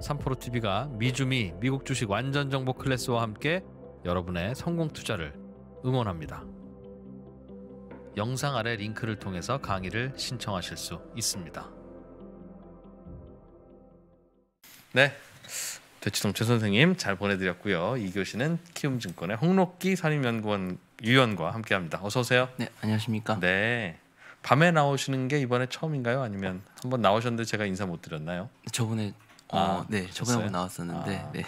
삼포로 TV가 미주미 미국 주식 완전 정보 클래스와 함께 여러분의 성공 투자를 응원합니다. 영상 아래 링크를 통해서 강의를 신청하실 수 있습니다. 네. 대치동채 선생님 잘 보내드렸고요. 이 교시는 키움증권의 홍록기 산임연구원 유연과 함께합니다. 어서 오세요. 네, 안녕하십니까. 네. 밤에 나오시는 게 이번에 처음인가요? 아니면 한번 나오셨는데 제가 인사 못 드렸나요? 저번에 아, 어, 네, 저번에 나왔었는데 아, 네.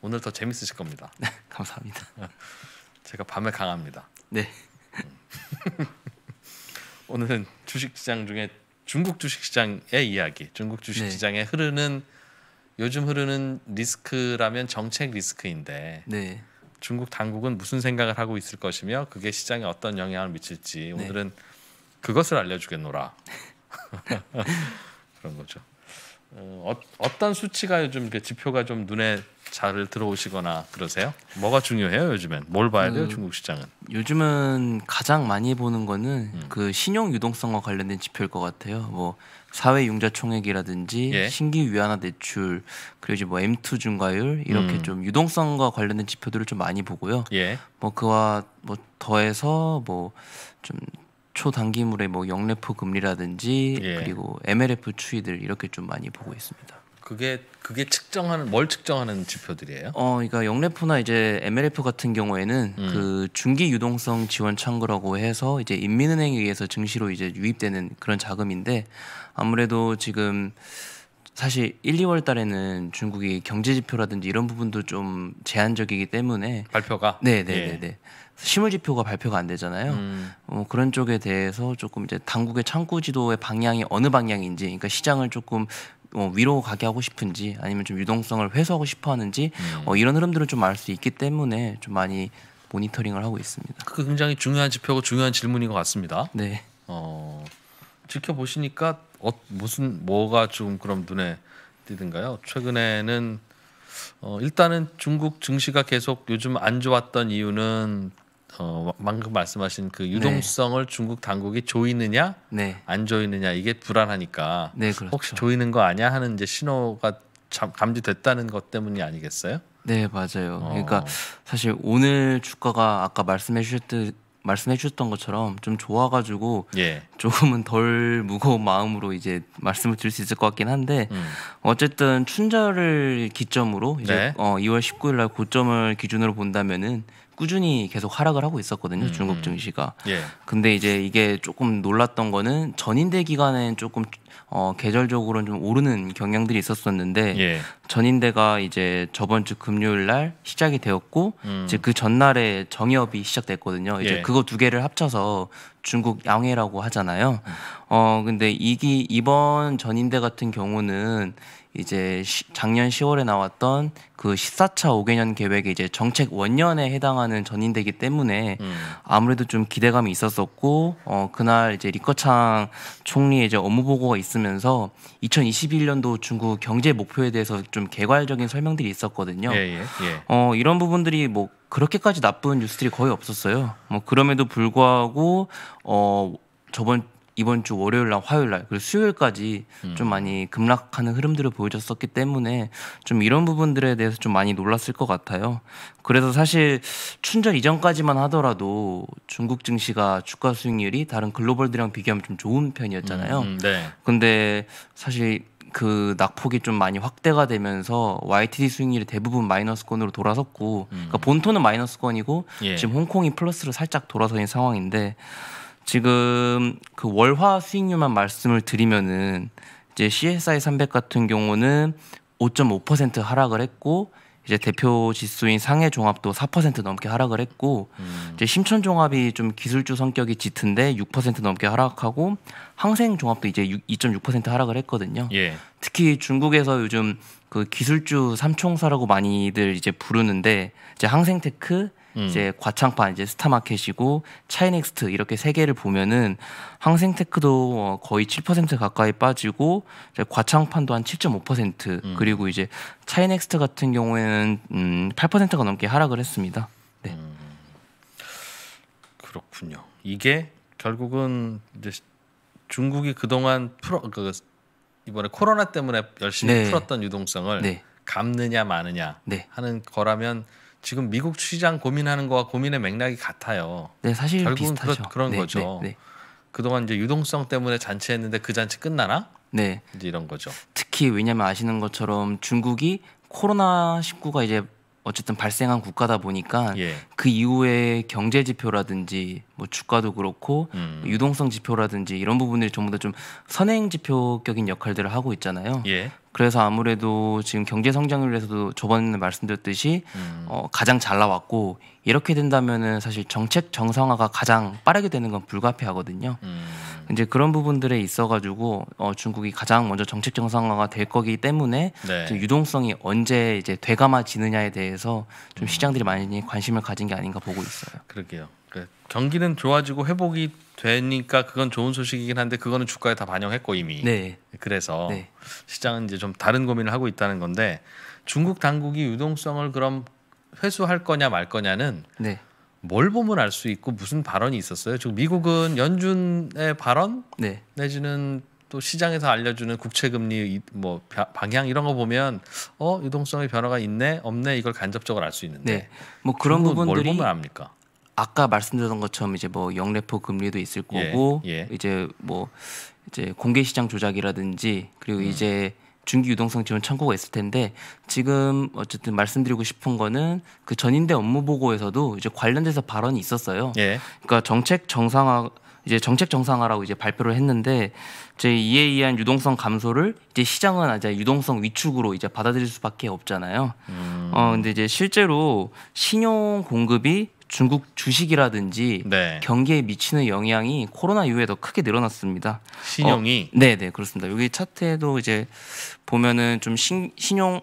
오늘 더 재밌으실 겁니다. 네, 감사합니다. 제가 밤에 강합니다. 네. 음. 오늘은 주식시장 중에 중국 주식시장의 이야기, 중국 주식시장에 네. 흐르는 요즘 흐르는 리스크라면 정책 리스크인데 네. 중국 당국은 무슨 생각을 하고 있을 것이며 그게 시장에 어떤 영향을 미칠지 네. 오늘은 그것을 알려주겠노라 그런 거죠. 어, 어, 어떤 수치가 요즘 지표가 좀 눈에 잘 들어오시거나 그러세요? 뭐가 중요해요 요즘엔? 뭘 봐야 돼요 그, 중국 시장은? 요즘은 가장 많이 보는 거는 음. 그 신용 유동성과 관련된 지표일 것 같아요. 뭐 사회 융자 총액이라든지 예. 신규 위안화 대출 그리고 이제 뭐 M2 증가율 이렇게 음. 좀 유동성과 관련된 지표들을 좀 많이 보고요. 예. 뭐 그와 뭐 더해서 뭐좀 초단기물의 뭐 영래포 금리라든지 예. 그리고 MLF 추이들 이렇게 좀 많이 보고 있습니다. 그게 그게 측정하는 뭘 측정하는 지표들이에요? 어, 그러니까 영래포나 이제 MLF 같은 경우에는 음. 그 중기 유동성 지원 창구라고 해서 이제 인민은행에 의해서 증시로 이제 유입되는 그런 자금인데 아무래도 지금 사실 1, 2월 달에는 중국이 경제 지표라든지 이런 부분도 좀 제한적이기 때문에 발표가 네, 네, 예. 네, 네. 실물지표가 발표가 안 되잖아요. 음. 어, 그런 쪽에 대해서 조금 이제 당국의 창구 지도의 방향이 어느 방향인지, 그러니까 시장을 조금 어, 위로 가게 하고 싶은지, 아니면 좀 유동성을 회수하고 싶어하는지 음. 어, 이런 흐름들을 좀 알 수 있기 때문에 좀 많이 모니터링을 하고 있습니다. 그 굉장히 중요한 지표고 중요한 질문인 것 같습니다. 네. 어, 지켜보시니까 어, 무슨 뭐가 좀 그럼 눈에 띄든가요? 최근에는 어, 일단은 중국 증시가 계속 요즘 안 좋았던 이유는 어, 방금 말씀하신 그 네. 유동성을 네. 중국 당국이 조이느냐 네. 안 조이느냐 이게 불안하니까 네, 그렇죠. 혹시 조이는 거 아니야 하는 이제 신호가 잠, 감지됐다는 것 때문이 아니겠어요? 네 맞아요. 어. 그러니까 사실 오늘 주가가 아까 말씀해 주셨듯 말씀해 주셨던 것처럼 좀 좋아가지고 예. 조금은 덜 무거운 마음으로 이제 말씀을 드릴 수 있을 것 같긴 한데 음. 어쨌든 춘절을 기점으로 이제 네. 어, 2월 19일 날 고점을 기준으로 본다면은 꾸준히 계속 하락을 하고 있었거든요. 음. 중국 증시가. 예. 근데 이제 이게 조금 놀랐던 거는 전인대 기간엔 조금 어, 계절적으로는 좀 오르는 경향들이 있었었는데 예. 전인대가 이제 저번 주 금요일 날 시작이 되었고 음. 이제 그 전날에 정협이 시작됐거든요. 이제 예. 그거 두 개를 합쳐서 중국 양해라고 하잖아요. 음. 어 근데 이기 이번 전인대 같은 경우는 이제 시, 작년 10월에 나왔던 그 14차 5개년 계획의 이제 정책 원년에 해당하는 전인되기 때문에 음. 아무래도 좀 기대감이 있었었고 어 그날 이제 리커창 총리의 이제 업무 보고가 있으면서 2021년도 중국 경제 목표에 대해서 좀 개괄적인 설명들이 있었거든요. 예, 예, 예. 어 이런 부분들이 뭐 그렇게까지 나쁜 뉴스들이 거의 없었어요. 뭐 그럼에도 불구하고 어 저번 이번 주 월요일 날 화요일 날 그리고 수요일까지 음. 좀 많이 급락하는 흐름들을 보여줬었기 때문에 좀 이런 부분들에 대해서 좀 많이 놀랐을 것 같아요. 그래서 사실 춘절 이전까지만 하더라도 중국 증시가 주가 수익률이 다른 글로벌들이랑 비교하면 좀 좋은 편이었잖아요. 음, 음 네. 근데 사실 그 낙폭이 좀 많이 확대가 되면서 YTD 수익률이 대부분 마이너스권으로 돌아섰고 그러니까 음. 그러니까 본토는 마이너스권이고 예. 지금 홍콩이 플러스로 살짝 돌아서는 상황인데 지금 그 월화 수익률만 말씀을 드리면은 이제 CSI 300 같은 경우는 5.5% 하락을 했고 이제 대표 지수인 상해 종합도 4% 넘게 하락을 했고 음. 이제 심천 종합이 좀 기술주 성격이 짙은데 6% 넘게 하락하고 항생 종합도 이제 2.6% 하락을 했거든요. 예. 특히 중국에서 요즘 그 기술주 삼총사라고 많이들 이제 부르는데 이제 항생테크, 음. 이제 과창판 이제 스타마켓이고 차이넥스트 이렇게 세 개를 보면은 항생테크도 어, 거의 7% 가까이 빠지고 과창판도 한7.5% 음. 그리고 이제 차이넥스트 같은 경우에는 음 8%가 넘게 하락을 했습니다. 네. 음. 그렇군요. 이게 결국은 이제 중국이 그동안 풀어 그 이번에 코로나 때문에 열심히 네. 풀었던 유동성을 네. 갚느냐 마느냐 네. 하는 거라면 지금 미국 시장 고민하는 거와 고민의 맥락이 같아요. 네, 사실 결국은 비슷하죠. 그, 런 네, 거죠. 네, 네, 그동안 이제 유동성 때문에 잔치했는데 그 잔치 끝나나? 네. 이제 이런 거죠. 특히 왜냐면 아시는 것처럼 중국이 코로나 19가 이제 어쨌든 발생한 국가다 보니까 예. 그 이후에 경제 지표라든지 뭐 주가도 그렇고 음. 유동성 지표라든지 이런 부분들이 전부 다 좀 선행 지표격인 역할들을 하고 있잖아요. 예. 그래서 아무래도 지금 경제 성장률에서도 저번에 말씀드렸듯이 음. 어, 가장 잘 나왔고 이렇게 된다면은 사실 정책 정상화가 가장 빠르게 되는 건 불가피하거든요. 음. 이제 그런 부분들에 있어가지고 어, 중국이 가장 먼저 정책 정상화가 될 거기 때문에 네. 유동성이 언제 이제 되감아지느냐에 대해서 좀 음. 시장들이 많이 관심을 가진 게 아닌가 보고 있어요. 그러게요. 그 경기는 좋아지고 회복이 되니까 그건 좋은 소식이긴 한데 그거는 주가에 다 반영했고 이미 네. 그래서 네. 시장은 이제 좀 다른 고민을 하고 있다는 건데 중국 당국이 유동성을 그럼 회수할 거냐 말 거냐는 네. 뭘 보면 알 수 있고 무슨 발언이 있었어요? 지금 미국은 연준의 발언 네. 내지는 또 시장에서 알려주는 국채금리 뭐 방향 이런 거 보면 어 유동성의 변화가 있네 없네 이걸 간접적으로 알 수 있는데 네. 뭐 그런 부분들이 뭘 보면 압니까? 아까 말씀드렸던 것처럼 이제 뭐 영래포 금리도 있을 예, 거고 예, 예. 이제 뭐 이제 공개 시장 조작이라든지 그리고 음. 이제 중기 유동성 지원 창구가 있을 텐데 지금 어쨌든 말씀드리고 싶은 거는 그 전인대 업무 보고에서도 이제 관련돼서 발언이 있었어요. 예. 그러니까 정책 정상화 이제 정책 정상화라고 이제 발표를 했는데 이제 이에 의한 유동성 감소를 이제 시장은 이제 유동성 위축으로 이제 받아들일 수밖에 없잖아요. 음. 어 근데 이제 실제로 신용 공급이 중국 주식이라든지 네. 경기에 미치는 영향이 코로나 이후에 더 크게 늘어났습니다. 신용이 어, 네, 네, 그렇습니다. 여기 차트에도 이제 보면은 좀 신, 신용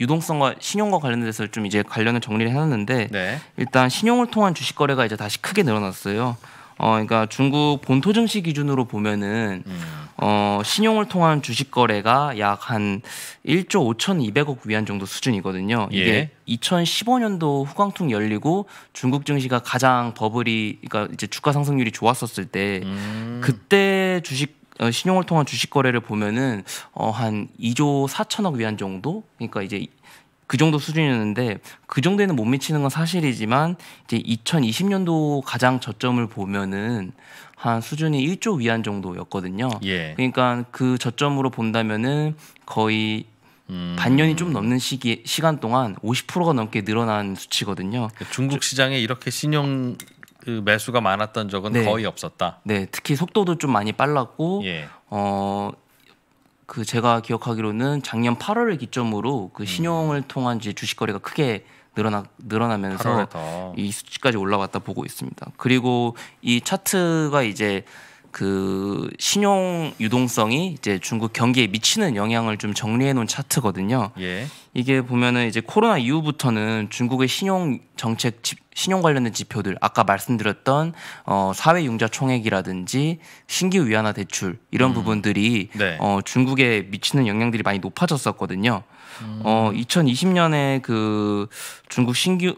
유동성과 신용과 관련돼서 좀 이제 관련을 정리를 해놨는데 네. 일단 신용을 통한 주식 거래가 이제 다시 크게 늘어났어요. 어, 그러니까 중국 본토 증시 기준으로 보면은 음. 어, 신용을 통한 주식 거래가 약 한 1조 5,200억 위안 정도 수준이거든요. 이게 예. 2015년도 후광통 열리고 중국 증시가 가장 버블이 그러니까 이제 주가 상승률이 좋았었을 때 음. 그때 주식 어, 신용을 통한 주식 거래를 보면은 어, 한 2조 4천억 위안 정도 그러니까 이제 그 정도 수준이었는데 그 정도에는 못 미치는 건 사실이지만 이제 2020년도 가장 저점을 보면은 한 수준이 1조 위안 정도였거든요. 예. 그러니까 그 저점으로 본다면은 거의 음. 반년이 좀 넘는 시기 시간 동안 50%가 넘게 늘어난 수치거든요. 그러니까 중국 시장에 이렇게 신용 그 매수가 많았던 적은 네. 거의 없었다. 네, 특히 속도도 좀 많이 빨랐고 예. 어. 그 제가 기억하기로는 작년 8월을 기점으로 그 신용을 통한 이제 주식 거래가 크게 늘어나 늘어나면서 발언했다. 이 수치까지 올라왔다 보고 있습니다. 그리고 이 차트가 이제 그 신용 유동성이 이제 중국 경기에 미치는 영향을 좀 정리해 놓은 차트거든요. 예. 이게 보면은 이제 코로나 이후부터는 중국의 신용 정책 신용 관련된 지표들 아까 말씀드렸던 어 사회 융자 총액이라든지 신규 위안화 대출 이런 음. 부분들이 네. 어 중국에 미치는 영향들이 많이 높아졌었거든요. 음. 어 2020년에 그 중국 신규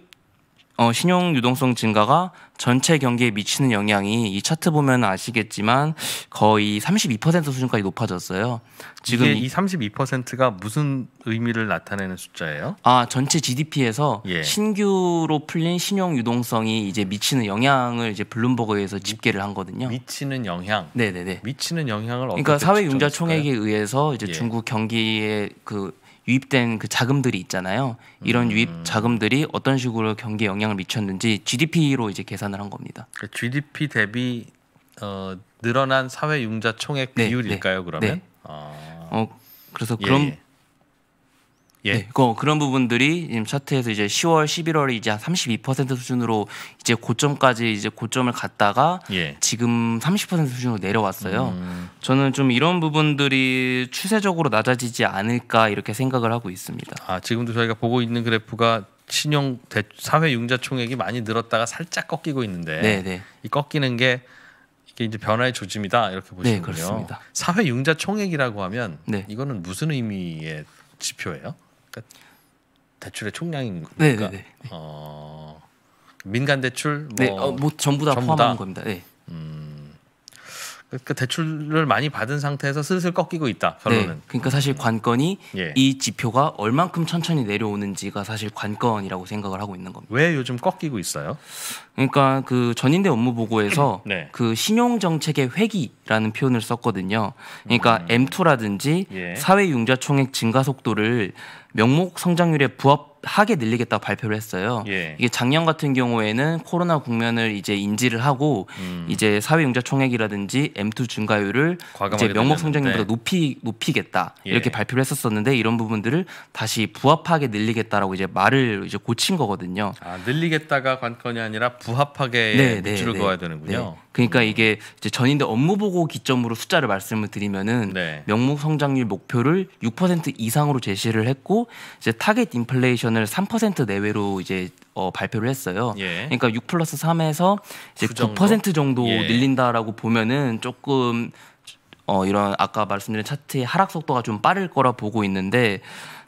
어, 신용 유동성 증가가 전체 경기에 미치는 영향이 이 차트 보면 아시겠지만 거의 32% 수준까지 높아졌어요. 지금 이게 이 32%가 무슨 의미를 나타내는 숫자예요? 아, 전체 GDP에서 예. 신규로 풀린 신용 유동성이 이제 미치는 영향을 이제 블룸버그에서 집계를 한 거든요. 미치는 영향. 네, 네, 네. 미치는 영향을 그러니까 사회 융자 총액에 의해서 이제 예. 중국 경기의 그 유입된 그 자금들이 있잖아요. 이런 음. 유입 자금들이 어떤 식으로 경기에 영향을 미쳤는지 GDP로 이제 계산을 한 겁니다. 그 GDP 대비 어, 늘어난 사회 융자 총액 네, 네. 비율일까요? 네, 그러면? 네. 아... 어, 그래서 그런 예. 예. 네, 그, 그런 부분들이 지금 차트에서 이제 10월, 11월이 이제 32% 수준으로 이제 고점까지 이제 고점을 갔다가 예. 지금 30% 수준으로 내려왔어요. 음. 저는 좀 이런 부분들이 추세적으로 낮아지지 않을까 이렇게 생각을 하고 있습니다. 아, 지금도 저희가 보고 있는 그래프가 신용 대, 사회 융자 총액이 많이 늘었다가 살짝 꺾이고 있는데 네네. 네. 이 꺾이는 게 이게 이제 변화의 조짐이다 이렇게 보시면요. 네, 사회 융자 총액이라고 하면 네. 이거는 무슨 의미의 지표예요? 그러니까 대출의 총량인 겁니까? 네, 네, 네, 어, 민간 대출 뭐, 네, 어, 뭐 전부 다 전부 포함한 다? 겁니다. 네. 음, 그러니까 대출을 많이 받은 상태에서 슬슬 꺾이고 있다. 네, 결론은. 네, 그러니까 사실 관건이 예. 이 지표가 얼만큼 천천히 내려오는지가 사실 관건이라고 생각을 하고 있는 겁니다. 왜 요즘 꺾이고 있어요? 그러니까 그 전인대 업무 보고에서 네. 그 신용 정책의 회기라는 표현을 썼거든요. 그러니까 음. M2라든지 예. 사회 융자 총액 증가 속도를 명목 성장률에 부합하게 늘리겠다고 발표를 했어요. 예. 이게 작년 같은 경우에는 코로나 국면을 이제 인지를 하고 음. 이제 사회융자 총액이라든지 M2 증가율을 이제 명목 성장률보다 높이 높이겠다 예. 이렇게 발표를 했었었는데 이런 부분들을 다시 부합하게 늘리겠다라고 이제 말을 이제 고친 거거든요. 아 늘리겠다가 관건이 아니라 부합하게 밑줄을 네, 네, 네. 그어야 되는군요. 네. 그러니까 음. 이게 전인대 업무 보고 기점으로 숫자를 말씀을 드리면은 네. 명목 성장률 목표를 6% 이상으로 제시를 했고 이제 타겟 인플레이션을 3% 내외로 이제 어, 발표를 했어요. 예. 그러니까 6 플러스 3에서 이제 그 정도? 9% 정도 예. 늘린다라고 보면은 조금 어, 이런 아까 말씀드린 차트의 하락 속도가 좀 빠를 거라 보고 있는데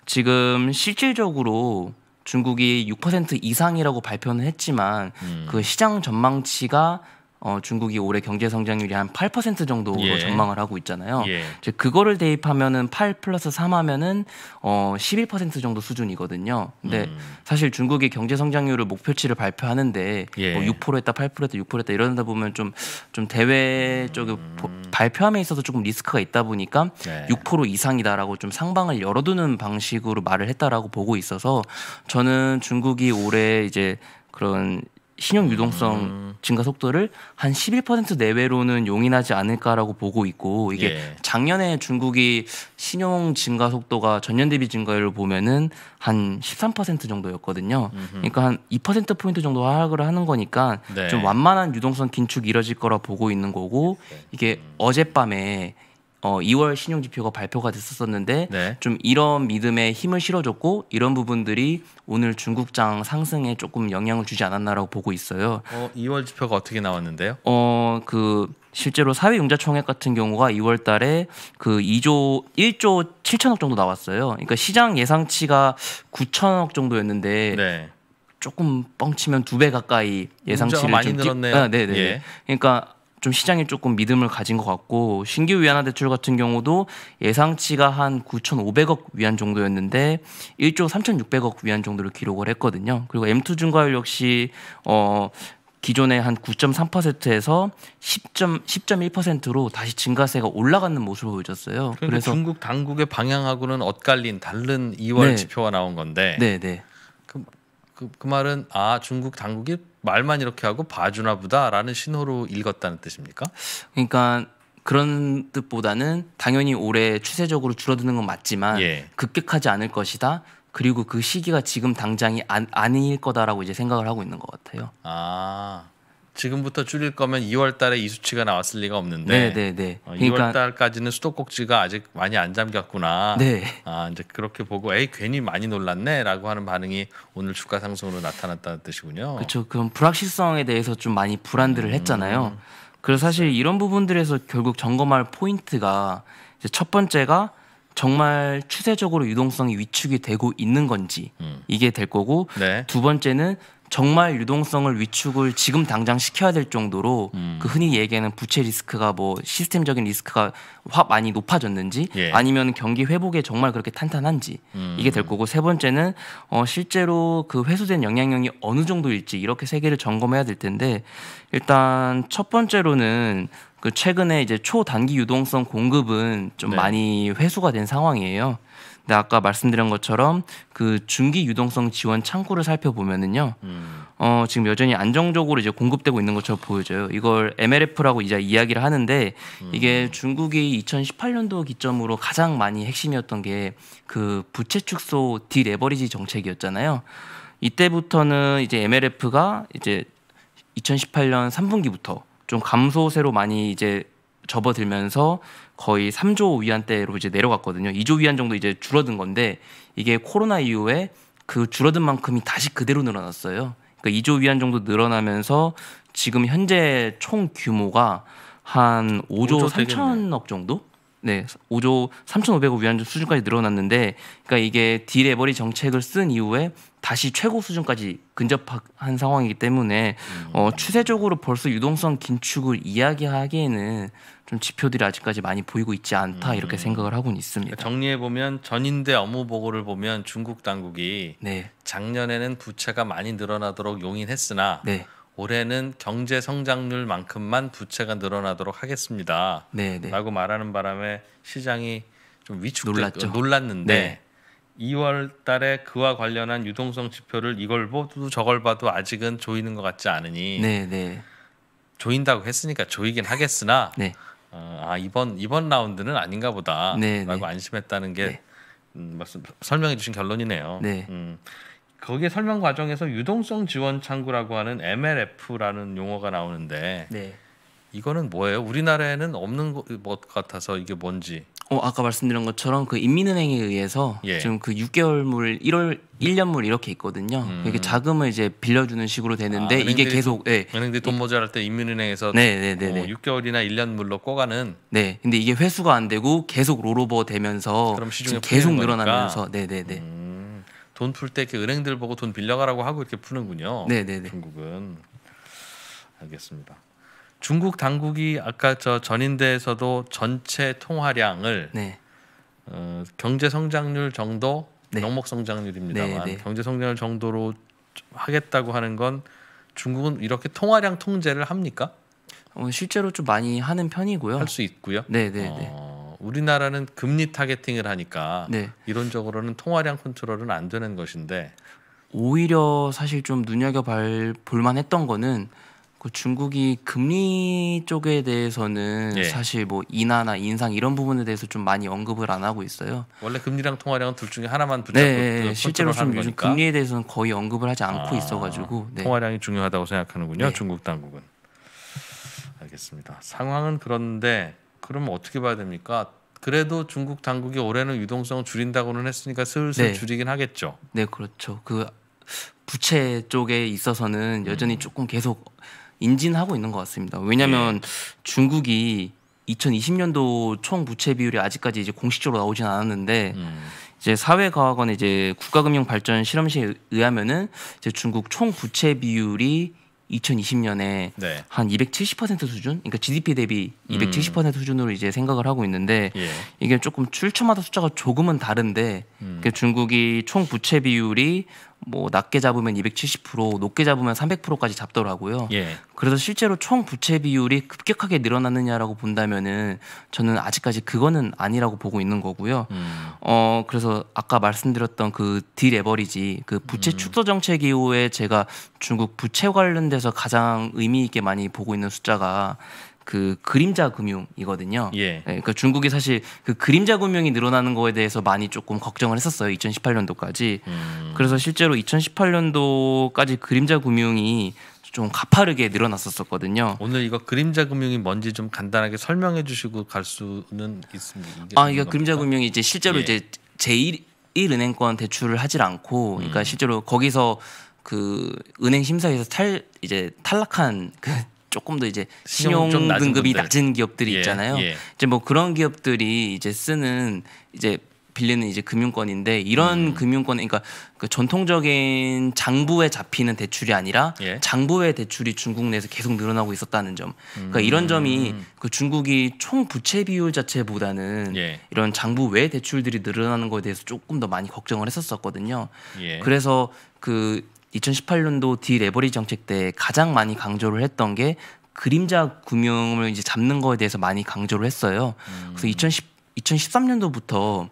지금 실질적으로 중국이 6% 이상이라고 발표는 했지만 음. 그 시장 전망치가 어, 중국이 올해 경제 성장률이 한 8% 정도로 예. 전망을 하고 있잖아요. 예. 이제 그거를 대입하면은 8 플러스 3 하면은 어, 11% 정도 수준이거든요. 근데 음. 사실 중국이 경제 성장률을 목표치를 발표하는데 예. 뭐 6%했다, 8%했다, 6%했다 이러다 보면 좀 좀 대외 쪽에 음. 발표함에 있어서 조금 리스크가 있다 보니까 네. 6% 이상이다라고 좀 상방을 열어두는 방식으로 말을 했다라고 보고 있어서 저는 중국이 올해 이제 그런 신용 유동성 음. 증가 속도를 한 11% 내외로는 용인하지 않을까라고 보고 있고 이게 예. 작년에 중국이 신용 증가 속도가 전년 대비 증가율을 보면은 한 13% 정도였거든요. 음흠. 그러니까 한 2% 포인트 정도 하락을 하는 거니까 네. 좀 완만한 유동성 긴축이 이뤄질 거라 보고 있는 거고 네. 이게 어젯밤에 어, 2월 신용지표가 발표가 됐었었는데 네. 좀 이런 믿음에 힘을 실어줬고 이런 부분들이 오늘 중국장 상승에 조금 영향을 주지 않았나라고 보고 있어요. 어, 2월 지표가 어떻게 나왔는데요? 어, 그 실제로 사회융자총액 같은 경우가 2월 달에 그 2조 1조 7천억 정도 나왔어요. 그러니까 시장 예상치가 9천억 정도였는데 네. 조금 뻥치면 두 배 가까이 예상치를 많이 좀 늘었네요. 아, 네, 네. 네. 예. 그러니까 좀시장이 조금 믿음을 가진 것 같고 신규 위안화 대출 같은 경우도 예상치가 한 9,500억 위안 정도였는데 1조 3,600억 위안 정도를 기록을 했거든요. 그리고 M2 증가율 역시 어 기존의 한 9.3%에서 10.1%로 10.1% 다시 증가세가 올라가는 모습을 보여줬어요. 그러니까 그래서 중국 당국의 방향하고는 엇갈린 다른 2월 네. 지표가 나온 건데. 네, 네. 그, 그 말은 아 중국 당국이 말만 이렇게 하고 봐주나 보다라는 신호로 읽었다는 뜻입니까? 그러니까 그런 뜻보다는 당연히 올해 추세적으로 줄어드는 건 맞지만 예. 급격하지 않을 것이다. 그리고 그 시기가 지금 당장이 안, 아닐 거다라고 이제 생각을 하고 있는 것 같아요. 아. 지금부터 줄일 거면 2월 달에 이 수치가 나왔을 리가 없는데 네네네. 2월 어, 그러니까... 달까지는 수도꼭지가 아직 많이 안 잠겼구나. 네. 아 이제 그렇게 보고 에이 괜히 많이 놀랐네라고 하는 반응이 오늘 주가 상승으로 나타났다는 뜻이군요. 그렇죠. 그럼 불확실성에 대해서 좀 많이 불안들을 음. 했잖아요. 그래서 사실 네. 이런 부분들에서 결국 점검할 포인트가 첫 번째가 정말 추세적으로 유동성이 위축이 되고 있는 건지 음. 이게 될 거고 네. 두 번째는 정말 유동성을 위축을 지금 당장 시켜야 될 정도로 음. 그 흔히 얘기하는 부채 리스크가 뭐 시스템적인 리스크가 확 많이 높아졌는지 예. 아니면 경기 회복에 정말 그렇게 탄탄한지 음. 이게 될 거고 세 번째는 어 실제로 그 회수된 영향력이 어느 정도일지 이렇게 세 개를 점검해야 될 텐데 일단 첫 번째로는 그 최근에 이제 초단기 유동성 공급은 좀 네. 많이 회수가 된 상황이에요. 근데 아까 말씀드린 것처럼 그 중기 유동성 지원 창구를 살펴보면은요. 음. 어, 지금 여전히 안정적으로 이제 공급되고 있는 것처럼 보여져요. 이걸 MLF라고 이제 이야기를 하는데 음. 이게 중국이 2018년도 기점으로 가장 많이 핵심이었던 게 그 부채 축소 디레버리지 정책이었잖아요. 이때부터는 이제 MLF가 이제 2018년 3분기부터 좀 감소세로 많이 이제 접어들면서 거의 3조 위안대로 이제 내려갔거든요. 2조 위안 정도 이제 줄어든 건데 이게 코로나 이후에 그 줄어든 만큼이 다시 그대로 늘어났어요. 그러니까 2조 위안 정도 늘어나면서 지금 현재 총 규모가 한 5조, 5조 3천억 정도? 네, 5조 3,500억 위안점 수준까지 늘어났는데, 그러니까 이게 디레버리 정책을 쓴 이후에 다시 최고 수준까지 근접한 상황이기 때문에 음. 어, 추세적으로 벌써 유동성 긴축을 이야기하기에는 좀 지표들이 아직까지 많이 보이고 있지 않다 음. 이렇게 생각을 하고 있습니다. 그러니까 정리해 보면 전인대 업무 보고를 보면 중국 당국이 네. 작년에는 부채가 많이 늘어나도록 용인했으나 네. 올해는 경제 성장률만큼만 부채가 늘어나도록 하겠습니다. 네네. 네. 라고 말하는 바람에 시장이 좀 위축 놀랐죠. 놀랐는데 네. 2월 달에 그와 관련한 유동성 지표를 이걸 봐도 저걸 봐도 아직은 조이는 것 같지 않으니 네네. 네. 조인다고 했으니까 조이긴 하겠으나 네. 어, 아 이번 이번 라운드는 아닌가 보다라고 네, 안심했다는 게 네. 음, 말씀 설명해 주신 결론이네요. 네. 음. 거기에 설명 과정에서 유동성 지원 창구라고 하는 MLF라는 용어가 나오는데 네. 이거는 뭐예요? 우리나라에는 없는 것 뭐 같아서 이게 뭔지. 어, 아까 말씀드린 것처럼 그 인민은행에 의해서 예. 지금 그 6개월물, 1월, 1년물 이렇게 있거든요. 음. 이렇게 자금을 이제 빌려주는 식으로 되는데 아, 이게 계속 예. 은행들이 돈 모자랄 때 인민은행에서 네, 네, 네, 뭐 어, 6개월이나 1년물로 꼬가는. 네, 근데 이게 회수가 안 되고 계속 롤오버 되면서 계속 늘어나면서, 네, 네, 네. 음. 돈풀때 이렇게 은행들 보고 돈 빌려가라고 하고 이렇게 푸는군요. 네네네. 중국은 알겠습니다. 중국 당국이 아까 저 전인대에서도 전체 통화량을 네. 어, 경제 성장률 정도 네. 명목 성장률입니다만 네, 네. 경제 성장률 정도로 하겠다고 하는 건 중국은 이렇게 통화량 통제를 합니까? 어, 실제로 좀 많이 하는 편이고요. 할 수 있고요. 네네네. 네, 네. 어. 우리나라는 금리 타겟팅을 하니까 네. 이론적으로는 통화량 컨트롤은 안 되는 것인데 오히려 사실 좀 눈여겨 볼만 했던 거는 그 중국이 금리 쪽에 대해서는 예. 사실 뭐 인하나 인상 이런 부분에 대해서 좀 많이 언급을 안 하고 있어요. 원래 금리랑 통화량은 둘 중에 하나만 붙잡고 네, 그 예, 예. 실제로 좀 거니까. 금리에 대해서는 거의 언급을 하지 않고 아, 있어가지고 네. 통화량이 중요하다고 생각하는군요. 네. 중국 당국은 알겠습니다. 상황은 그런데 그러면 어떻게 봐야 됩니까? 그래도 중국 당국이 올해는 유동성을 줄인다고는 했으니까 슬슬 네. 줄이긴 하겠죠. 네, 그렇죠. 그 부채 쪽에 있어서는 여전히 음. 조금 계속 인진하고 있는 것 같습니다. 왜냐하면 예. 중국이 2020년도 총 부채 비율이 아직까지 이제 공식적으로 나오진 않았는데 음. 이제 사회과학원 이제 국가금융발전 실험실에 의하면은 이제 중국 총 부채 비율이 2020년에 네. 한270% 수준, 그러니까 GDP 대비 270% 음. 수준으로 이제 생각을 하고 있는데 예. 이게 조금 출처마다 숫자가 조금은 다른데 음. 그 중국이 총 부채 비율이 뭐 낮게 잡으면 270% 높게 잡으면 300%까지 잡더라고요. 예. 그래서 실제로 총 부채 비율이 급격하게 늘어났느냐라고 본다면은 저는 아직까지 그거는 아니라고 보고 있는 거고요. 음. 어 그래서 아까 말씀드렸던 그 디레버리지 그 부채 음. 축소 정책 이후에 제가 중국 부채 관련돼서 가장 의미 있게 많이 보고 있는 숫자가 그 그림자 금융이거든요. 예. 네, 그러니까 중국이 사실 그 그림자 금융이 늘어나는 거에 대해서 많이 조금 걱정을 했었어요. 2018년도까지. 음. 그래서 실제로 2018년도까지 그림자 금융이 좀 가파르게 늘어났었었거든요. 오늘 이거 그림자 금융이 뭔지 좀 간단하게 설명해 주시고 갈 수는 있습니다. 아, 이거 그림자 금융이 이제 실제로 예. 이제 제1 은행권 대출을 하질 않고 그러니까 음. 실제로 거기서 그 은행 심사에서 탈 이제 탈락한 그 조금 더 이제 신용, 등급이 낮은, 기업들이 예, 있잖아요. 예. 이제 뭐 그런 기업들이 이제 쓰는 이제 빌리는 이제 금융권인데 이런 음. 금융권 그러니까 그 전통적인 장부에 잡히는 대출이 아니라 예. 장부의 대출이 중국 내에서 계속 늘어나고 있었다는 점. 그러니까 음. 이런 점이 그 중국이 총 부채 비율 자체보다는 예. 이런 장부 외 대출들이 늘어나는 거에 대해서 조금 더 많이 걱정을 했었었거든요. 예. 그래서 그 2018년도 디레버리 정책 때 가장 많이 강조를 했던 게 그림자 금융을 이제 잡는 거에 대해서 많이 강조를 했어요. 음. 그래서 2010, 2013년도부터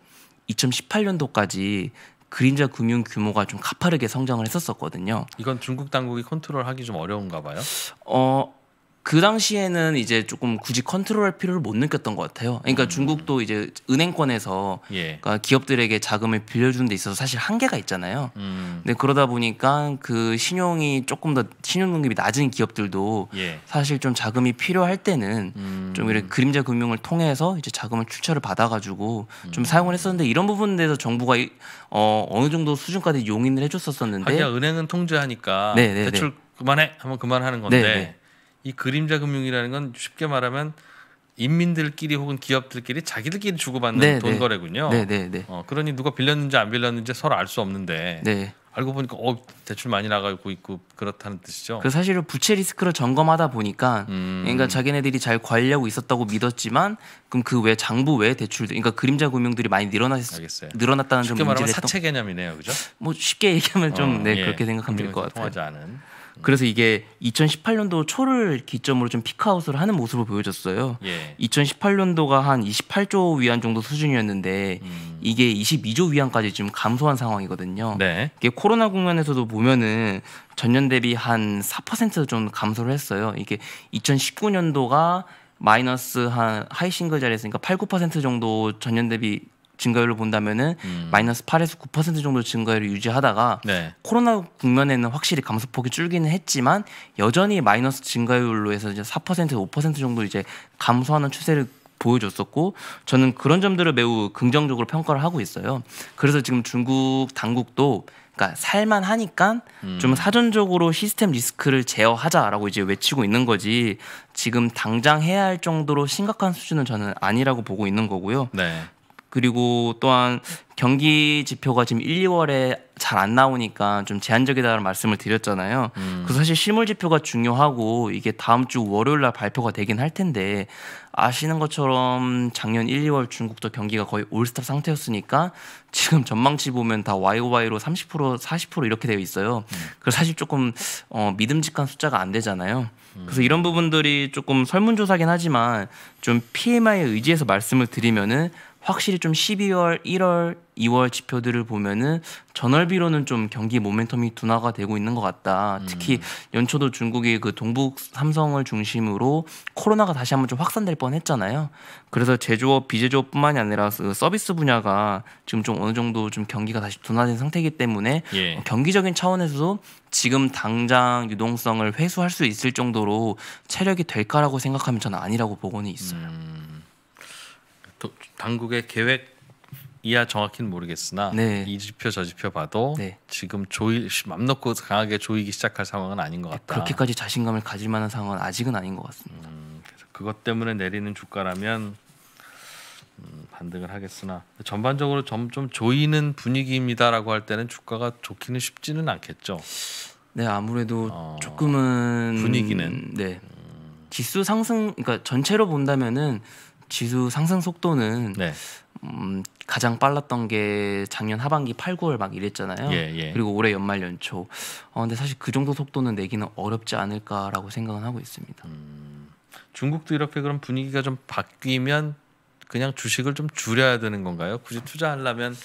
2018년도까지 그림자 금융 규모가 좀 가파르게 성장을 했었었거든요. 이건 중국 당국이 컨트롤하기 좀 어려운가 봐요. 어그 당시에는 이제 조금 굳이 컨트롤할 필요를 못 느꼈던 것 같아요. 그러니까 음. 중국도 이제 은행권에서 예. 그러니까 기업들에게 자금을 빌려주는 데 있어서 사실 한계가 있잖아요. 음. 근데 그러다 보니까 그 신용이 조금 더 신용 등급이 낮은 기업들도 예. 사실 좀 자금이 필요할 때는 음. 좀 이렇게 그림자 금융을 통해서 이제 자금을 출처를 받아가지고 좀 음. 사용을 했었는데 이런 부분에 대해서 정부가 어, 어느 정도 수준까지 용인을 해줬었었는데 하기 은행은 통제하니까 네네네. 네, 네. 대출 그만해 하면 그만하는 건데. 네네. 네. 이 그림자 금융이라는 건 쉽게 말하면 인민들끼리 혹은 기업들끼리 자기들끼리 주고받는 네, 돈 네. 거래군요. 네, 네, 네. 어, 그러니 누가 빌렸는지 안 빌렸는지 서로 알 수 없는데 네. 알고 보니까 어 대출 많이 나가고 있고 그렇다는 뜻이죠. 그 사실은 부채 리스크를 점검하다 보니까 음. 그러니까 자기네들이 잘 관리하고 있었다고 믿었지만 그럼 그 외 장부 외 대출 그러니까 그림자 금융들이 많이 늘어났 늘어났다는 점 문제를 사채 개념이네요, 그죠? 뭐 쉽게 얘기하면 좀 어, 네, 예. 그렇게 생각하면 될 것 같아요. 통하지 않은. 그래서 이게 2018년도 초를 기점으로 좀 피크아웃을 하는 모습을 보여줬어요. 예. 2018년도가 한 28조 위안 정도 수준이었는데 음. 이게 22조 위안까지 지금 감소한 상황이거든요. 네. 이게 코로나 국면에서도 보면은 전년 대비 한 4%좀 감소를 했어요. 이게 2019년도가 마이너스 한 하이 싱글 자리였으니까 8, 9% 정도 전년 대비 증가율로 본다면은 음. 마이너스 8에서 9% 정도 증가율을 유지하다가 네. 코로나 국면에는 확실히 감소폭이 줄기는 했지만 여전히 마이너스 증가율로 해서 이제 4%에서 5% 정도 이제 감소하는 추세를 보여줬었고 저는 그런 점들을 매우 긍정적으로 평가를 하고 있어요. 그래서 지금 중국 당국도 그러니까 살만 하니까 음. 좀 사전적으로 시스템 리스크를 제어하자라고 이제 외치고 있는 거지 지금 당장 해야 할 정도로 심각한 수준은 저는 아니라고 보고 있는 거고요. 네. 그리고 또한 경기 지표가 지금 1, 2월에 잘 안 나오니까 좀 제한적이다라는 말씀을 드렸잖아요. 음. 그 사실 실물 지표가 중요하고 이게 다음 주 월요일 날 발표가 되긴 할 텐데 아시는 것처럼 작년 1, 2월 중국도 경기가 거의 올스탑 상태였으니까 지금 전망치 보면 다 YOY로 30% 40% 이렇게 되어 있어요. 음. 그래서 사실 조금 어, 믿음직한 숫자가 안 되잖아요. 음. 그래서 이런 부분들이 조금 설문조사긴 하지만 좀 PMI에 의지해서 말씀을 드리면은 확실히 좀 12월, 1월, 2월 지표들을 보면은 전월비로는 좀 경기 모멘텀이 둔화가 되고 있는 것 같다. 음. 특히 연초도 중국이 그 동북 삼성을 중심으로 코로나가 다시 한번 좀 확산될 뻔했잖아요. 그래서 제조업, 비제조업뿐만이 아니라 그 서비스 분야가 지금 좀 어느 정도 좀 경기가 다시 둔화된 상태이기 때문에 예. 경기적인 차원에서도 지금 당장 유동성을 회수할 수 있을 정도로 체력이 될까라고 생각하면 저는 아니라고 보고는 있어요. 음. 당국의 계획 이하 정확히는 모르겠으나 네. 이 지표 저 지표 봐도 네. 지금 조이 맘 놓고 강하게 조이기 시작할 상황은 아닌 것 같다. 그렇게까지 자신감을 가질 만한 상황은 아직은 아닌 것 같습니다. 음, 그래서 그것 때문에 내리는 주가라면 음, 반등을 하겠으나 전반적으로 점점 조이는 분위기입니다라고 할 때는 주가가 좋기는 쉽지는 않겠죠. 네 아무래도 어, 조금은 분위기는 네 음. 지수 상승 그러니까 전체로 본다면은 지수 상승 속도는 네. 음, 가장 빨랐던 게 작년 하반기 8, 9월 막 이랬잖아요. 예, 예. 그리고 올해 연말 연초. 어, 근데 사실 그 정도 속도는 내기는 어렵지 않을까라고 생각은 하고 있습니다. 음, 중국도 이렇게 그럼 분위기가 좀 바뀌면 그냥 주식을 좀 줄여야 되는 건가요? 굳이 투자하려면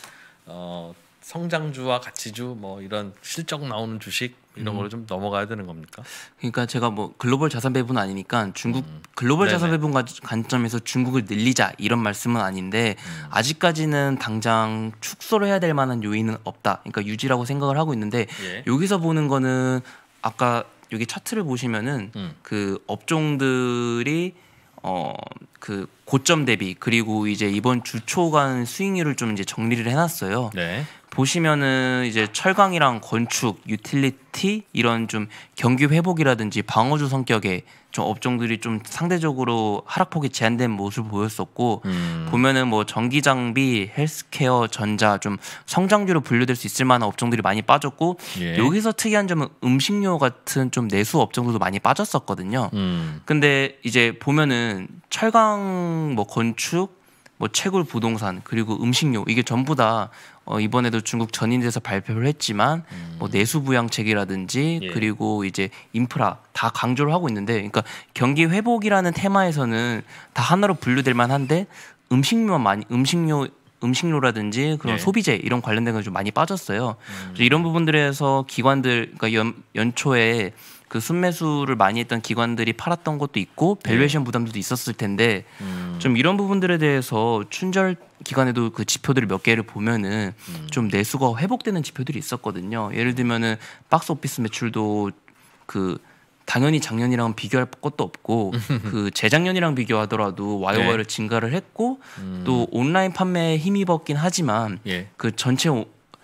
어, 성장주와 가치주 뭐 이런 실적 나오는 주식 이런 음. 걸로 좀 넘어가야 되는 겁니까? 그러니까 제가 뭐 글로벌 자산 배분 아니니까 중국 음. 글로벌 네네. 자산 배분 관점에서 중국을 늘리자 이런 말씀은 아닌데 음. 아직까지는 당장 축소를 해야 될 만한 요인은 없다. 그러니까 유지라고 생각을 하고 있는데 예. 여기서 보는 거는 아까 여기 차트를 보시면은 음. 그 업종들이 어그 고점 대비 그리고 이제 이번 주 초간 수익률을 좀 이제 정리를 해놨어요. 네. 보시면은 이제 철강이랑 건축, 유틸리티 이런 좀 경기 회복이라든지 방어주 성격의 좀 업종들이 좀 상대적으로 하락폭이 제한된 모습을 보였었고 음. 보면은 뭐 전기 장비, 헬스케어, 전자 좀 성장주로 분류될 수 있을 만한 업종들이 많이 빠졌고 예. 여기서 특이한 점은 음식료 같은 좀 내수 업종들도 많이 빠졌었거든요. 음. 근데 이제 보면은 철강 뭐 건축 뭐 채굴 부동산 그리고 음식료 이게 전부 다 어, 이번에도 중국 전인대에서 발표를 했지만 음. 뭐 내수 부양책이라든지 예. 그리고 이제 인프라 다 강조를 하고 있는데 그러니까 경기 회복이라는 테마에서는 다 하나로 분류될 만한데 음식료만 많이 음식료 음식료라든지 그런 네. 소비재 이런 관련된 건좀 많이 빠졌어요. 음. 이런 부분들에서 기관들 그러니까 연, 연초에 그 순매수를 많이 했던 기관들이 팔았던 것도 있고 밸류에이션 예. 부담도 있었을 텐데 음. 좀 이런 부분들에 대해서 춘절 기간에도 그 지표들을 몇 개를 보면은 음. 좀 내수가 회복되는 지표들이 있었거든요. 예를 들면은 박스 오피스 매출도 그 당연히 작년이랑 비교할 것도 없고 그 재작년이랑 비교하더라도 와이와이를 네. 예. 증가를 했고 음. 또 온라인 판매에 힘입었긴 하지만 예. 그 전체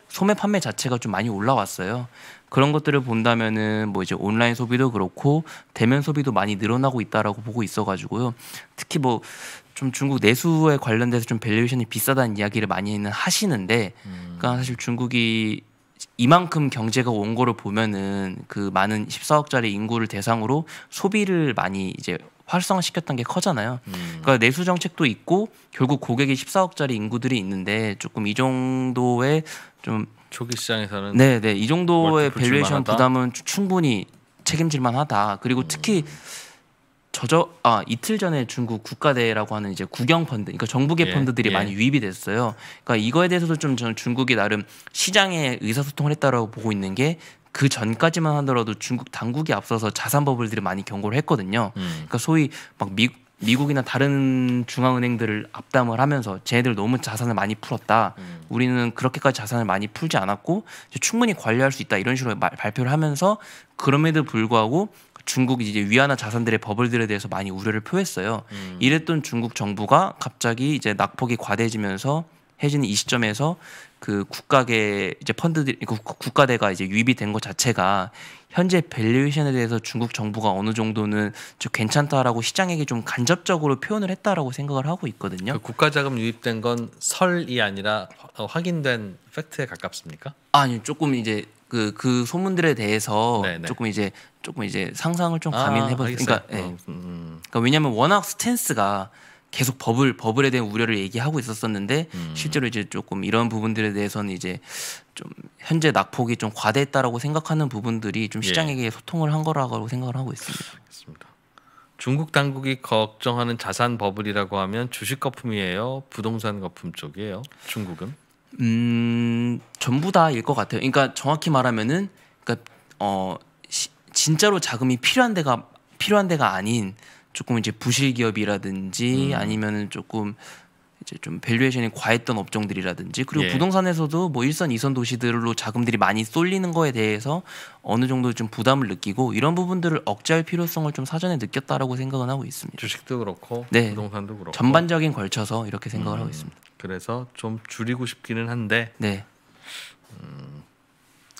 소매 판매 자체가 좀 많이 올라왔어요. 그런 것들을 본다면은 뭐 이제 온라인 소비도 그렇고 대면 소비도 많이 늘어나고 있다라고 보고 있어가지고요. 특히 뭐 좀 중국 내수에 관련돼서 좀 밸류에이션이 비싸다는 이야기를 많이는 하시는데, 음. 그러니까 사실 중국이 이만큼 경제가 온 거를 보면은 그 많은 14억짜리 인구를 대상으로 소비를 많이 이제 활성화시켰던 게 커잖아요. 음. 그러니까 내수 정책도 있고 결국 고객이 14억짜리 인구들이 있는데 조금 이 정도의 좀 초기 시장에서는 네, 네. 이 정도의 밸류에이션 부담은 충분히 책임질 만하다. 그리고 특히 음. 저저 아 이틀 전에 중국 국가대라고 하는 이제 국영 펀드, 그러니까 정부계 예, 펀드들이 예. 많이 유입이 됐어요. 그러니까 이거에 대해서도 좀 저는 중국이 나름 시장에 의사소통을 했다라고 보고 있는 게. 그 전까지만 하더라도 중국 당국이 앞서서 자산버블들이 많이 경고를 했거든요. 음. 그러니까 소위 막 미, 미국이나 다른 중앙은행들을 압담을 하면서 쟤네들 너무 자산을 많이 풀었다. 음. 우리는 그렇게까지 자산을 많이 풀지 않았고 충분히 관리할 수 있다 이런 식으로 말, 발표를 하면서 그럼에도 불구하고 중국이 이제 위안화 자산들의 버블들에 대해서 많이 우려를 표했어요. 음. 이랬던 중국 정부가 갑자기 이제 낙폭이 과대해지면서 해진이 시점에서 그 국가계 이제 펀드들 그 국가대가 이제 유입이 된 것 자체가 현재 밸류에이션에 대해서 중국 정부가 어느 정도는 좀 괜찮다라고 시장에게 좀 간접적으로 표현을 했다라고 생각을 하고 있거든요. 그 국가 자금 유입된 건 설이 아니라 어, 확인된 팩트에 가깝습니까? 아니 조금 이제 그, 그 소문들에 대해서 네네. 네. 조금 이제 조금 이제 상상을 좀 가민해봤으니까 아, 그러니까, 네. 음, 음. 그러니까 왜냐하면 워낙 스탠스가 계속 버블 버블에 대한 우려를 얘기하고 있었었는데 음. 실제로 이제 조금 이런 부분들에 대해서는 이제 좀 현재 낙폭이 좀 과대했다라고 생각하는 부분들이 좀 예. 시장에게 예. 소통을 한 거라고 생각을 하고 있습니다. 알겠습니다. 중국 당국이 걱정하는 자산 버블이라고 하면 주식 거품이에요, 부동산 거품 쪽이에요. 중국은 음 전부 다일 것 같아요. 그러니까 정확히 말하면은 그러니까 어 시, 진짜로 자금이 필요한 데가 필요한 데가 아닌 조금 이제 부실 기업이라든지 음. 아니면은 조금 이제 좀 밸류에이션이 과했던 업종들이라든지 그리고 예. 부동산에서도 뭐 일선 이선 도시들로 자금들이 많이 쏠리는 거에 대해서 어느 정도 좀 부담을 느끼고 이런 부분들을 억제할 필요성을 좀 사전에 느꼈다라고 생각은 하고 있습니다. 주식도 그렇고 네. 부동산도 그렇고 전반적인 걸쳐서 이렇게 생각을 음, 하고 있습니다. 그래서 좀 줄이고 싶기는 한데 네. 음,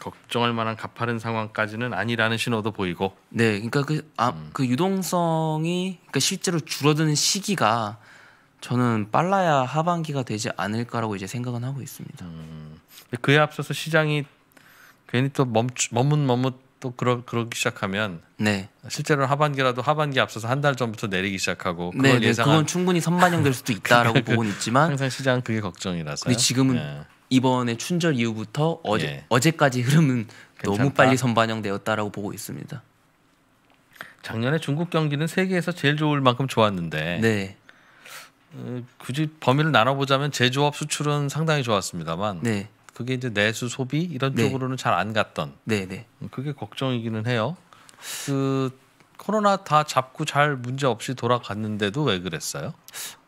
걱정할 만한 가파른 상황까지는 아니라는 신호도 보이고. 네, 그러니까 그, 아, 음. 그 유동성이 그러니까 실제로 줄어드는 시기가 저는 빨라야 하반기가 되지 않을까라고 이제 생각은 하고 있습니다. 음, 그에 앞서서 시장이 괜히 또 멈추, 머뭇머뭇 또 그러, 그러기 시작하면 네. 실제로 하반기라도 하반기 앞서서 한 달 전부터 내리기 시작하고 네, 그걸 네, 예상한... 그건 충분히 선반영될 수도 있다라고 그 보고는 있지만 항상 시장 그게 걱정이라서 지금은 네. 이번에 춘절 이후부터 어제 예. 어제까지 흐름은 괜찮다. 너무 빨리 선반영되었다라고 보고 있습니다. 작년에 중국 경기는 세계에서 제일 좋을 만큼 좋았는데 네. 어, 굳이 범위를 나눠보자면 제조업 수출은 상당히 좋았습니다만 네. 그게 이제 내수 소비 이런 네. 쪽으로는 잘 안 갔던 네, 네. 음, 그게 걱정이기는 해요. 그 코로나 다 잡고 잘 문제 없이 돌아갔는데도 왜 그랬어요?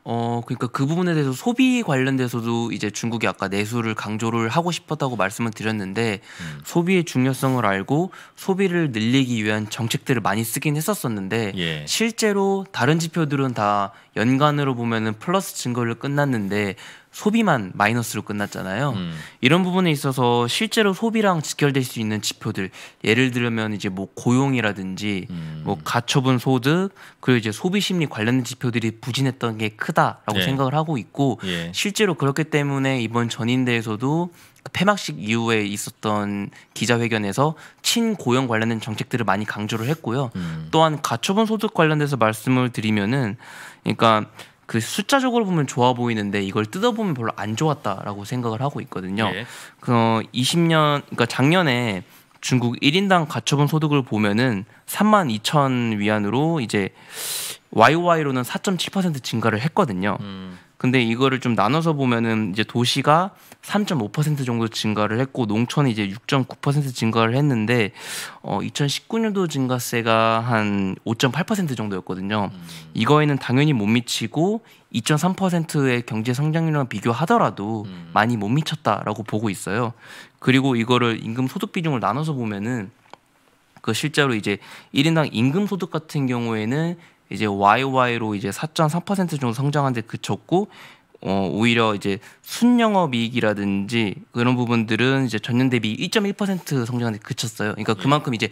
어 그러니까 그 부분에 대해서 소비 관련돼서도 이제 중국이 아까 내수를 강조를 하고 싶었다고 말씀을 드렸는데 음. 소비의 중요성을 알고 소비를 늘리기 위한 정책들을 많이 쓰긴 했었었는데 예. 실제로 다른 지표들은 다 연간으로 보면은 플러스 증거를 끝났는데 소비만 마이너스로 끝났잖아요. 음. 이런 부분에 있어서 실제로 소비랑 직결될 수 있는 지표들 예를 들면 이제 뭐 고용이라든지 음. 뭐 가처분 소득 그리고 이제 소비 심리 관련된 지표들이 부진했던 게 크다라고 네. 생각을 하고 있고 예. 실제로 그렇기 때문에 이번 전인대에서도 그 폐막식 이후에 있었던 기자회견에서 친고용 관련된 정책들을 많이 강조를 했고요. 음. 또한 가처분 소득 관련돼서 말씀을 드리면은 그러니까 그 숫자적으로 보면 좋아 보이는데 이걸 뜯어보면 별로 안 좋았다라고 생각을 하고 있거든요. 예. 그 어, 20년 그러니까 작년에 중국 1인당 가처분 소득을 보면은 3만 2천 위안으로 이제 YOY로는 4.7% 증가를 했거든요. 음. 근데 이거를 좀 나눠서 보면은 이제 도시가 3.5% 정도 증가를 했고 농촌이 이제 6.9% 증가를 했는데 어 2019년도 증가세가 한 5.8% 정도였거든요. 음. 이거에는 당연히 못 미치고 2.3%의 경제 성장률과 비교하더라도 음. 많이 못 미쳤다라고 보고 있어요. 그리고 이거를 임금 소득 비중을 나눠서 보면은 그 실제로 이제 일인당 임금 소득 같은 경우에는 이제 YY로 이제 4.3% 정도 성장한데 그쳤고 어, 오히려 이제 순영업이익이라든지 그런 부분들은 이제 전년 대비 1.1% 성장한데 그쳤어요. 그러니까 그만큼 이제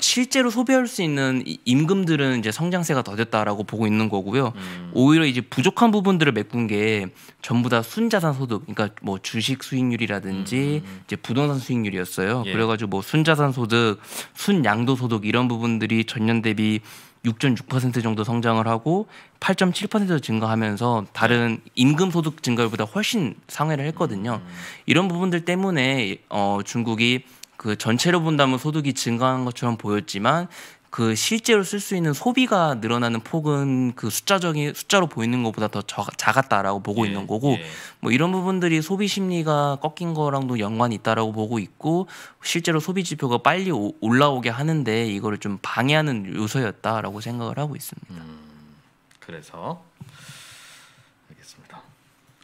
실제로 소비할 수 있는 임금들은 이제 성장세가 더뎠다라고 보고 있는 거고요. 음. 오히려 이제 부족한 부분들을 메꾼 게 전부 다 순자산 소득, 그러니까 뭐 주식 수익률이라든지 음. 음, 음. 이제 부동산 수익률이었어요. 예. 그래가지고 뭐 순자산 소득, 순양도 소득 이런 부분들이 전년 대비 6.6% 정도 성장을 하고 8.7% 증가하면서 다른 임금 소득 증가율보다 훨씬 상회를 했거든요. 음. 이런 부분들 때문에 어, 중국이 그 전체로 본다면 소득이 증가한 것처럼 보였지만 그 실제로 쓸 수 있는 소비가 늘어나는 폭은 그 숫자적인 숫자로 보이는 것보다 더 작았다라고 보고 예, 있는 거고 예. 뭐 이런 부분들이 소비 심리가 꺾인 거랑도 연관이 있다라고 보고 있고 실제로 소비 지표가 빨리 오, 올라오게 하는데 이거를 좀 방해하는 요소였다라고 생각을 하고 있습니다. 음, 그래서 알겠습니다.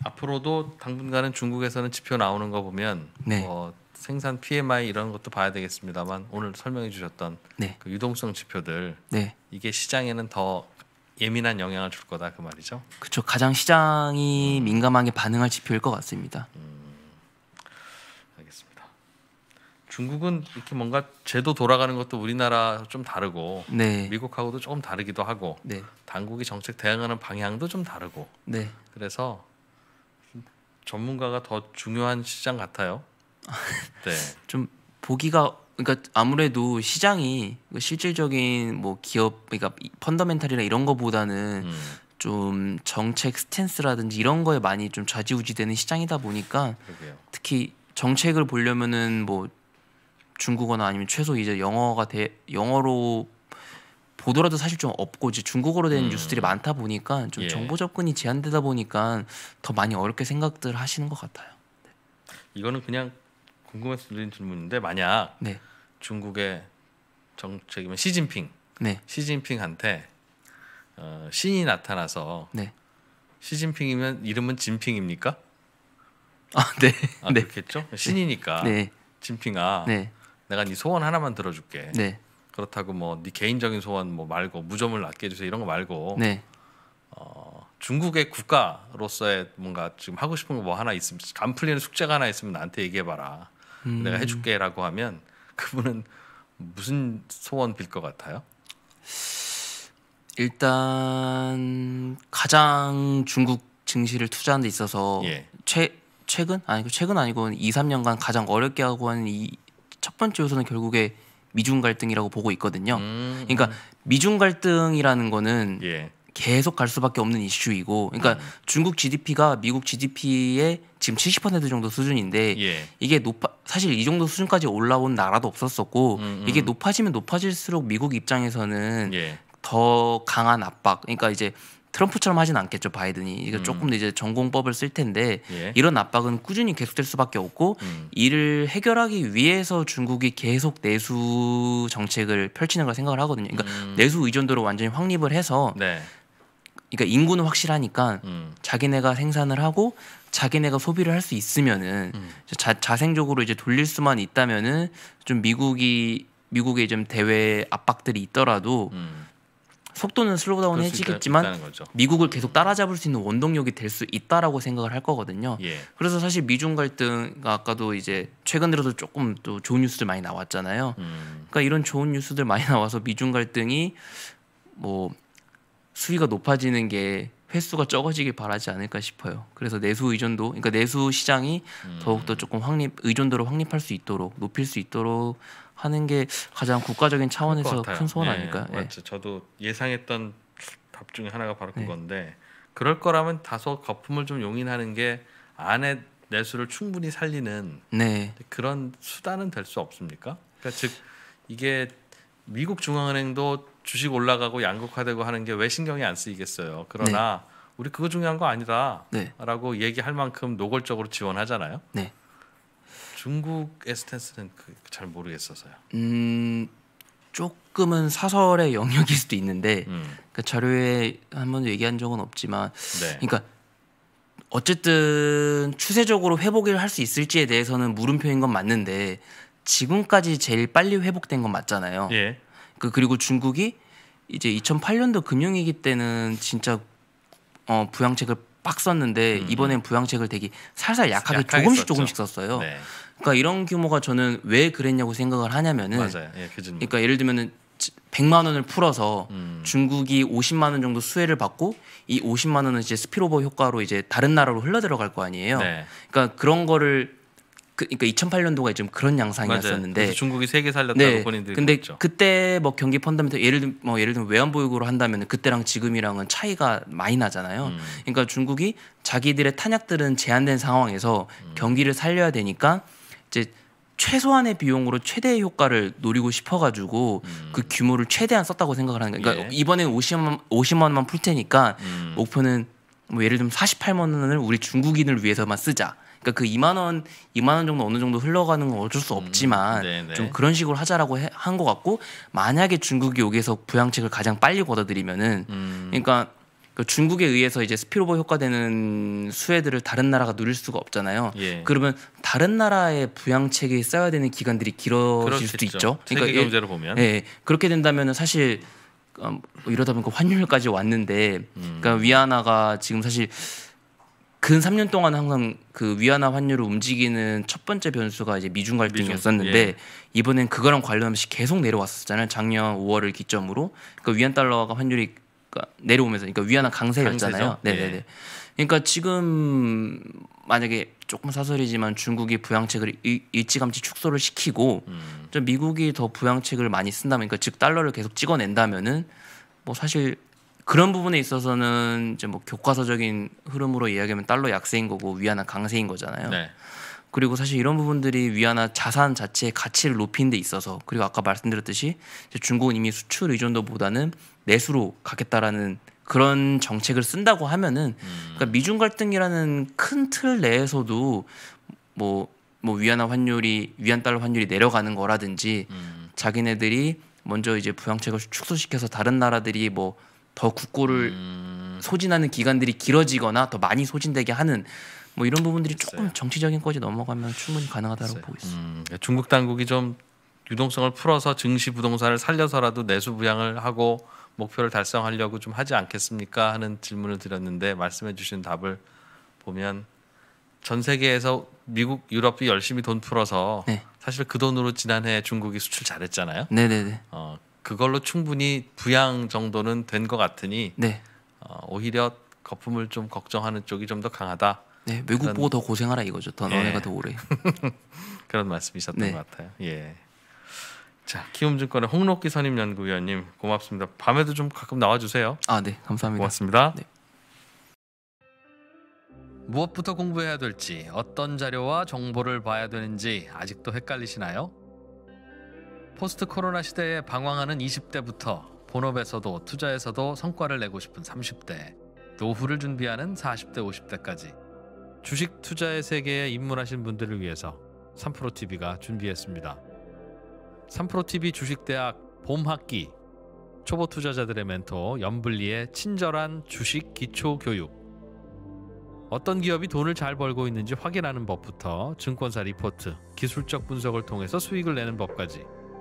앞으로도 당분간은 중국에서는 지표 나오는 거 보면 네. 어, 생산 PMI 이런 것도 봐야 되겠습니다만 오늘 설명해 주셨던 네. 그 유동성 지표들 네. 이게 시장에는 더 예민한 영향을 줄 거다 그 말이죠. 그렇죠. 가장 시장이 음. 민감하게 반응할 지표일 것 같습니다. 음. 알겠습니다. 중국은 이렇게 뭔가 제도 돌아가는 것도 우리나라 좀 다르고 네. 미국하고도 조금 다르기도 하고 네. 당국이 정책 대응하는 방향도 좀 다르고 네. 그래서 전문가가 더 중요한 시장 같아요. 네. 좀 보기가 그러니까 아무래도 시장이 그 실질적인 뭐 기업 그러니까 펀더멘탈이나 이런 거보다는 음. 좀 정책 스탠스라든지 이런 거에 많이 좀 좌지우지되는 시장이다 보니까 그러게요. 특히 정책을 보려면은 뭐 중국어나 아니면 최소 이제 영어가 돼 영어로 보더라도 사실 좀 없고 이제 중국어로 된 음. 뉴스들이 많다 보니까 좀 예. 정보 접근이 제한되다 보니까 더 많이 어렵게 생각들 하시는 것 같아요. 네. 이거는 그냥 궁금해서 드린 질문인데 만약 네. 중국의 정책이면 시진핑, 네. 시진핑한테 어, 신이 나타나서 네. 시진핑이면 이름은 진핑입니까? 아, 네. 아, 네. 그렇겠죠. 신이니까 네. 진핑아, 네. 내가 네 소원 하나만 들어줄게. 네. 그렇다고 뭐 네 개인적인 소원 뭐 말고 무좀을 낮게 해주세요 이런 거 말고 어, 중국의 국가로서의 뭔가 지금 하고 싶은 거 뭐 하나 있으면 안 풀리는 숙제가 하나 있으면 나한테 얘기해봐라. 음. 내가 해줄게라고 하면 그분은 무슨 소원 빌 것 같아요? 일단 가장 중국 증시를 투자하는 데 있어서 예. 최 최근 아니 그 최근 아니고 2, 3년간 가장 어렵게 하고 하는 이 첫 번째 요소는 결국에 미중 갈등이라고 보고 있거든요. 음, 그러니까 음. 미중 갈등이라는 거는 예. 계속 갈 수밖에 없는 이슈이고, 그러니까 음. 중국 GDP가 미국 GDP의 지금 70% 정도 수준인데 예. 이게 높아 사실 이 정도 수준까지 올라온 나라도 없었었고 음음. 음. 이게 높아지면 높아질수록 미국 입장에서는 예. 더 강한 압박, 그러니까 이제 트럼프처럼 하진 않겠죠 바이든이 이거 음. 조금 이제 전공법을 쓸 텐데 예. 이런 압박은 꾸준히 계속될 수밖에 없고 음. 이를 해결하기 위해서 중국이 계속 내수 정책을 펼치는 걸 생각을 하거든요. 그러니까 음. 내수 의존도를 완전히 확립을 해서 네. 그러니까 인구는 확실하니까 음. 자기네가 생산을 하고 자기네가 소비를 할 수 있으면은 음. 자, 자생적으로 이제 돌릴 수만 있다면은 좀 미국이 미국의 좀 대외 압박들이 있더라도 음. 속도는 슬로우다운 해지겠지만 미국을 음. 계속 따라잡을 수 있는 원동력이 될 수 있다라고 생각을 할 거거든요. 예. 그래서 사실 미중 갈등 아까도 이제 최근 들어서 조금 또 좋은 뉴스들 많이 나왔잖아요. 음. 그러니까 이런 좋은 뉴스들 많이 나와서 미중 갈등이 뭐 수위가 높아지는 게 횟수가 적어지길 바라지 않을까 싶어요. 그래서 내수 의존도, 그러니까 내수 시장이 음. 더욱더 조금 확립 의존도를 확립할 수 있도록 높일 수 있도록 하는 게 가장 국가적인 차원에서 큰 소원 네, 아닐까. 네. 맞죠. 저도 예상했던 답 중에 하나가 바로 네. 그건데 네. 그럴 거라면 다소 거품을 좀 용인하는 게 안에 내수를 충분히 살리는 네. 그런 수단은 될 수 없습니까? 그러니까 즉 이게 미국 중앙은행도 주식 올라가고 양극화되고 하는 게 왜 신경이 안 쓰이겠어요. 그러나 네. 우리 그거 중요한 거 아니다라고 네. 얘기할 만큼 노골적으로 지원하잖아요. 네. 중국에 스탠스는 그잘 모르겠어서요. 음, 조금은 사설의 영역일 수도 있는데 음. 그러니까 자료에 한번 얘기한 적은 없지만 네. 그러니까 어쨌든 추세적으로 회복을 할 수 있을지에 대해서는 물음표인 건 맞는데 지금까지 제일 빨리 회복된 건 맞잖아요. 예. 그 그리고 중국이 이제 2008년도 금융위기 때는 진짜 어 부양책을 빡 썼는데 음. 이번엔 부양책을 되게 살살 약하게, 약하게 조금씩 썼죠. 조금씩 썼어요. 네. 그러니까 이런 규모가 저는 왜 그랬냐고 생각을 하냐면은 맞아요. 예, 그 그러니까 예를 들면은 100만 원을 풀어서 음. 중국이 50만 원 정도 수혜를 받고 이 50만 원은 이제 스피로버 효과로 이제 다른 나라로 흘러 들어갈 거 아니에요. 네. 그러니까 그런 거를 그, 그러니까 2008년도가 좀 그런 양상이었었는데 중국이 세계 살렸다고 네. 본인들이 근데 그랬죠. 그때 뭐 경기 펀더멘털 예를 들면 뭐 예를 들면 외환보유고로 한다면 그때랑 지금이랑은 차이가 많이 나잖아요. 음. 그러니까 중국이 자기들의 탄약들은 제한된 상황에서 음. 경기를 살려야 되니까 이제 최소한의 비용으로 최대의 효과를 노리고 싶어가지고 음. 그 규모를 최대한 썼다고 생각을 하는 거예요. 그러니까 예. 이번에는 50만 50만 원만 풀 테니까 음. 목표는 뭐 예를 들면 48만 원을 우리 중국인을 위해서만 쓰자. 그러니까 그 2만 원, 2만 원 정도 어느 정도 흘러가는 건 어쩔 수 음, 없지만 음, 좀 그런 식으로 하자라고 한 것 같고 만약에 중국이 여기에서 부양책을 가장 빨리 걷어들이면은 음. 그러니까 그 중국에 의해서 이제 스피로버 효과되는 수혜들을 다른 나라가 누릴 수가 없잖아요. 예. 그러면 다른 나라의 부양책이 써야 되는 기간들이 길어질 그렇겠죠. 수도 있죠. 그러니까 경제로 보면 예, 그렇게 된다면은 사실 어, 뭐 이러다 보니까 그 환율까지 왔는데, 음. 그러니까 위안화가 지금 사실 근 3년 동안 항상 그 위안화 환율을 움직이는 첫 번째 변수가 이제 미중 갈등이었었는데 미중, 예. 이번엔 그거랑 관련없이 계속 내려왔었잖아요. 작년 5월을 기점으로 그 위안 달러가 환율이 그러니까 내려오면서 그러니까 위안화 강세였잖아요. 네, 네, 네. 그러니까 지금 만약에 조금 사설이지만 중국이 부양책을 일, 일찌감치 축소를 시키고 음. 좀 미국이 더 부양책을 많이 쓴다면 그러니까 즉 달러를 계속 찍어낸다면은 뭐 사실 그런 부분에 있어서는 이제 뭐 교과서적인 흐름으로 이야기하면 달러 약세인 거고 위안화 강세인 거잖아요. 네. 그리고 사실 이런 부분들이 위안화 자산 자체의 가치를 높이는 데 있어서 그리고 아까 말씀드렸듯이 중국은 이미 수출 의존도보다는 내수로 가겠다라는 그런 정책을 쓴다고 하면은 음. 그러니까 미중 갈등이라는 큰 틀 내에서도 뭐뭐 뭐 위안화 환율이 위안 달러 환율이 내려가는 거라든지 음. 자기네들이 먼저 이제 부양책을 축소시켜서 다른 나라들이 뭐더 국고를 음... 소진하는 기간들이 길어지거나 더 많이 소진되게 하는 뭐 이런 부분들이 있어요. 조금 정치적인 거지 넘어가면 충분히 가능하다고 보고 있습니다. 음, 중국 당국이 좀 유동성을 풀어서 증시 부동산을 살려서라도 내수 부양을 하고 목표를 달성하려고 좀 하지 않겠습니까 하는 질문을 드렸는데 말씀해 주신 답을 보면 전 세계에서 미국 유럽이 열심히 돈 풀어서 네. 사실 그 돈으로 지난해 중국이 수출 잘했잖아요. 네네네. 어, 그걸로 충분히 부양 정도는 된 것 같으니 네. 어, 오히려 거품을 좀 걱정하는 쪽이 좀 더 강하다. 네, 외국 그런... 보고 더 고생하라 이거죠. 더 예. 너네가 더 오래. 그런 말씀이셨던 네. 것 같아요. 예. 자, 키움증권의 홍록기 선임 연구위원님 고맙습니다. 밤에도 좀 가끔 나와 주세요. 아, 네. 감사합니다. 고맙습니다. 네. 무엇부터 공부해야 될지, 어떤 자료와 정보를 봐야 되는지 아직도 헷갈리시나요? 포스트 코로나 시대에 방황하는 20대부터 본업에서도 투자에서도 성과를 내고 싶은 30대, 노후를 준비하는 40대, 50대까지 주식 투자의 세계에 입문하신 분들을 위해서 3프로TV가 준비했습니다. 3프로TV 주식대학 봄학기 초보 투자자들의 멘토 연블리의 친절한 주식 기초 교육 어떤 기업이 돈을 잘 벌고 있는지 확인하는 법부터 증권사 리포트, 기술적 분석을 통해서 수익을 내는 법까지